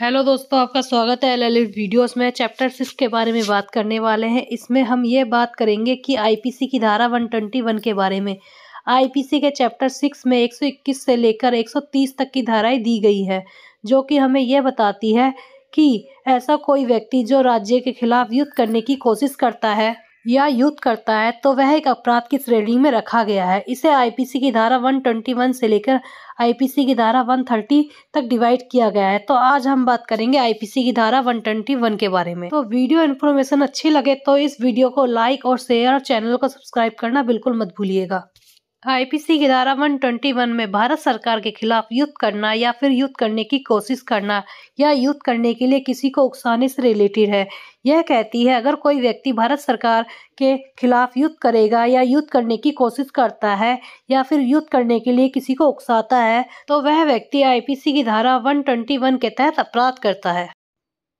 hello दोस्तों आपका स्वागत है एल एल वीडियोस में चैप्टर सिक्स के बारे में बात करने वाले हैं इसमें हम ये बात करेंगे कि आईपीसी की धारा 121 के बारे में आईपीसी के चैप्टर सिक्स में 121 से लेकर 130 तक की धाराएं दी गई है जो कि हमें यह बताती है कि ऐसा कोई व्यक्ति जो राज्य के खिलाफ युद्ध करने की कोशिश करता है या युद्ध करता है तो वह एक अपराध की श्रेणी में रखा गया है इसे आईपीसी की धारा 121 से लेकर आईपीसी की धारा 130 तक डिवाइड किया गया है तो आज हम बात करेंगे आईपीसी की धारा 121 के बारे में तो वीडियो इन्फॉर्मेशन अच्छी लगे तो इस वीडियो को लाइक और शेयर और चैनल को सब्सक्राइब करना बिल्कुल मत भूलिएगा आईपीसी की धारा वन ट्वेंटी वन में भारत सरकार के खिलाफ युद्ध करना या फिर युद्ध करने की कोशिश करना या युद्ध करने के लिए किसी को उकसाने से रिलेटेड है यह कहती है अगर कोई व्यक्ति भारत सरकार के खिलाफ युद्ध करेगा या युद्ध करने की कोशिश करता है या फिर युद्ध करने के लिए किसी को उकसाता है तो वह व्यक्ति आईपीसी की धारा वन ट्वेंटी वन के तहत अपराध करता है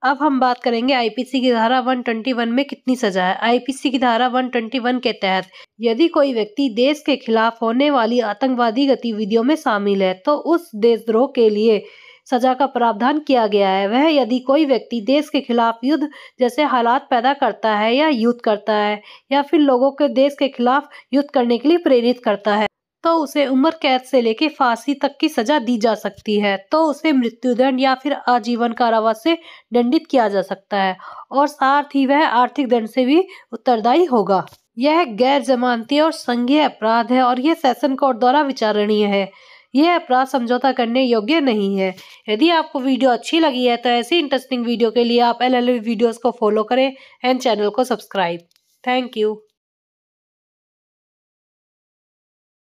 अब हम बात करेंगे आईपीसी की धारा 121 में कितनी सजा है आईपीसी की धारा 121 के तहत यदि कोई व्यक्ति देश के खिलाफ होने वाली आतंकवादी गतिविधियों में शामिल है तो उस देशद्रोह के लिए सजा का प्रावधान किया गया है वह यदि कोई व्यक्ति देश के खिलाफ युद्ध जैसे हालात पैदा करता है या युद्ध करता है या फिर लोगों को देश के खिलाफ युद्ध करने के लिए प्रेरित करता है तो उसे उम्र कैद से लेकर फांसी तक की सजा दी जा सकती है तो उसे मृत्युदंड या फिर आजीवन कारावास से दंडित किया जा सकता है और साथ ही वह आर्थिक दंड से भी उत्तरदायी होगा यह गैर जमानती और संघीय अपराध है और यह सेशन कोर्ट द्वारा विचारणीय है यह अपराध समझौता करने योग्य नहीं है यदि आपको वीडियो अच्छी लगी है तो ऐसी इंटरेस्टिंग वीडियो के लिए आप एल एल वीडियोज़ को फॉलो करें एंड चैनल को सब्सक्राइब थैंक यू